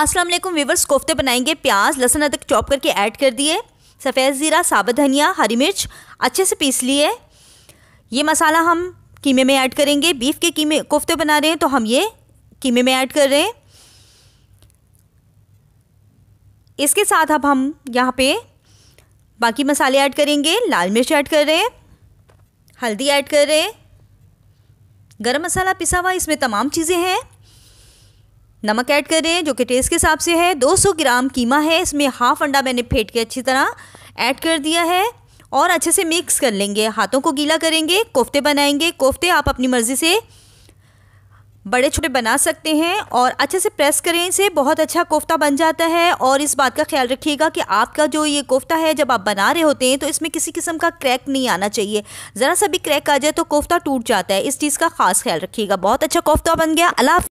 अस्सलाम वालेकुम वीवर्स कोफ्ते बनाएंगे प्याज लहसुन अदरक चॉप करके ऐड कर दिए सफ़ेद ज़ीरा साबुत धनिया हरी मिर्च अच्छे से पीस लिए ये मसाला हम कीमे में ऐड करेंगे बीफ के कीमे कोफ्ते बना रहे हैं तो हम ये कीमे में ऐड कर रहे हैं इसके साथ अब हम यहाँ पे बाकी मसाले ऐड करेंगे लाल मिर्च ऐड कर रहे हैं हल्दी ऐड कर रहे हैं गर्म मसाला पिसा हुआ इसमें तमाम चीज़ें हैं नमक ऐड कर रहे हैं जो कि टेस्ट के हिसाब से है 200 ग्राम कीमा है इसमें हाफ अंडा मैंने फेंट के अच्छी तरह ऐड कर दिया है और अच्छे से मिक्स कर लेंगे हाथों को गीला करेंगे कोफ्ते बनाएंगे कोफ्ते आप अपनी मर्ज़ी से बड़े छोटे बना सकते हैं और अच्छे से प्रेस करें इसे बहुत अच्छा कोफ्ता बन जाता है और इस बात का ख्याल रखिएगा कि आपका जो ये कोफ्ता है जब आप बना रहे होते हैं तो इसमें किसी किस्म का क्रैक नहीं आना चाहिए ज़रा सा भी क्रैक आ जाए तो कोफ्ता टूट जाता है इस चीज़ का खास ख्याल रखिएगा बहुत अच्छा कोफ्ता बन गया अला